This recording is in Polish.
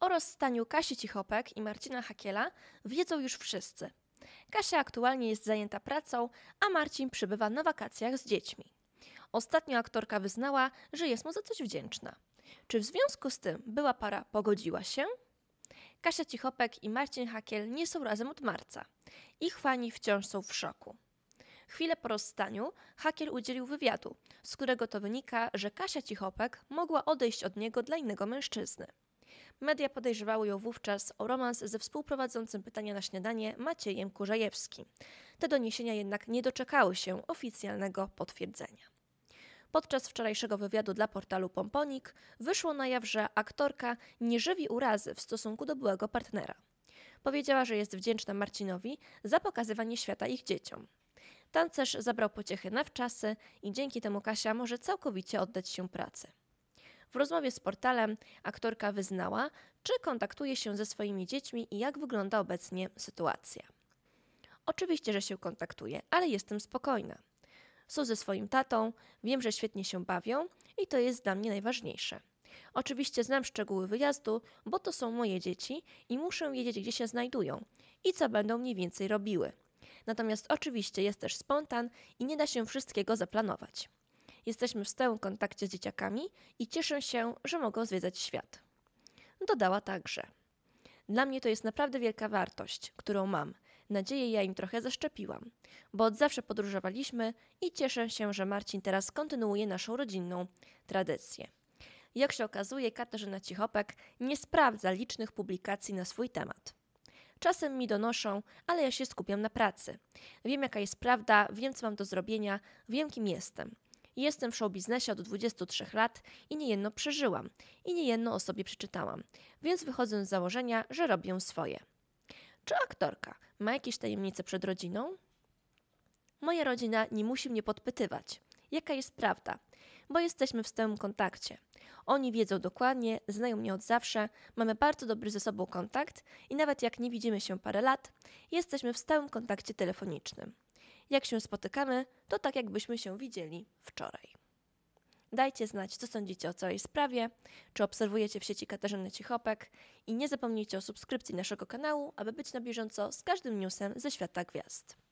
O rozstaniu Kasi Cichopek i Marcina Hakiela wiedzą już wszyscy. Kasia aktualnie jest zajęta pracą, a Marcin przybywa na wakacjach z dziećmi. Ostatnio aktorka wyznała, że jest mu za coś wdzięczna. Czy w związku z tym była para pogodziła się? Kasia Cichopek i Marcin Hakiel nie są razem od marca. Ich fani wciąż są w szoku. Chwilę po rozstaniu Hakiel udzielił wywiadu, z którego to wynika, że Kasia Cichopek mogła odejść od niego dla innego mężczyzny. Media podejrzewały ją wówczas o romans ze współprowadzącym pytania na śniadanie Maciejem Kurzejewskim. Te doniesienia jednak nie doczekały się oficjalnego potwierdzenia. Podczas wczorajszego wywiadu dla portalu Pomponik wyszło na jaw, że aktorka nie żywi urazy w stosunku do byłego partnera. Powiedziała, że jest wdzięczna Marcinowi za pokazywanie świata ich dzieciom. Tancerz zabrał pociechy na wczasy i dzięki temu Kasia może całkowicie oddać się pracy. W rozmowie z portalem aktorka wyznała, czy kontaktuje się ze swoimi dziećmi i jak wygląda obecnie sytuacja. Oczywiście, że się kontaktuję, ale jestem spokojna. Są ze swoim tatą, wiem, że świetnie się bawią i to jest dla mnie najważniejsze. Oczywiście znam szczegóły wyjazdu, bo to są moje dzieci i muszę wiedzieć, gdzie się znajdują i co będą mniej więcej robiły. Natomiast oczywiście jest też spontan i nie da się wszystkiego zaplanować. Jesteśmy w stałym kontakcie z dzieciakami i cieszę się, że mogą zwiedzać świat. Dodała także. Dla mnie to jest naprawdę wielka wartość, którą mam. Nadzieję ja im trochę zaszczepiłam, bo od zawsze podróżowaliśmy i cieszę się, że Marcin teraz kontynuuje naszą rodzinną tradycję. Jak się okazuje, Katarzyna Cichopek nie sprawdza licznych publikacji na swój temat. Czasem mi donoszą, ale ja się skupiam na pracy. Wiem, jaka jest prawda, wiem, co mam do zrobienia, wiem, kim jestem. Jestem w showbiznesie od 23 lat i niejedno przeżyłam i niejedno o sobie przeczytałam, więc wychodzę z założenia, że robię swoje. Czy aktorka ma jakieś tajemnice przed rodziną? Moja rodzina nie musi mnie podpytywać, jaka jest prawda, bo jesteśmy w stałym kontakcie. Oni wiedzą dokładnie, znają mnie od zawsze, mamy bardzo dobry ze sobą kontakt i nawet jak nie widzimy się parę lat, jesteśmy w stałym kontakcie telefonicznym. Jak się spotykamy, to tak jakbyśmy się widzieli wczoraj. Dajcie znać, co sądzicie o całej sprawie, czy obserwujecie w sieci Katarzyny Cichopek i nie zapomnijcie o subskrypcji naszego kanału, aby być na bieżąco z każdym newsem ze świata gwiazd.